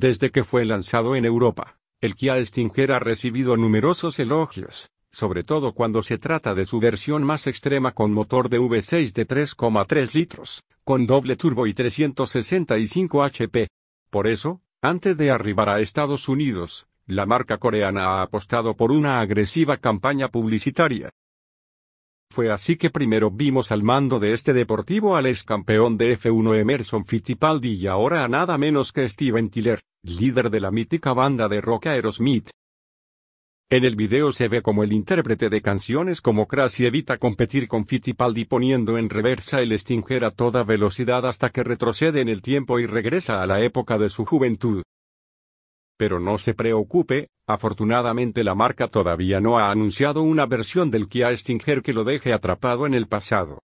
Desde que fue lanzado en Europa, el Kia Stinger ha recibido numerosos elogios, sobre todo cuando se trata de su versión más extrema con motor de V6 de 3,3 litros, con doble turbo y 365 HP. Por eso, antes de arribar a Estados Unidos, la marca coreana ha apostado por una agresiva campaña publicitaria, fue así que primero vimos al mando de este deportivo al ex campeón de F1 Emerson Fittipaldi y ahora a nada menos que Steven Tiller, líder de la mítica banda de rock Aerosmith. En el video se ve como el intérprete de canciones como Crash evita competir con Fittipaldi poniendo en reversa el Stinger a toda velocidad hasta que retrocede en el tiempo y regresa a la época de su juventud. Pero no se preocupe, afortunadamente la marca todavía no ha anunciado una versión del Kia Stinger que lo deje atrapado en el pasado.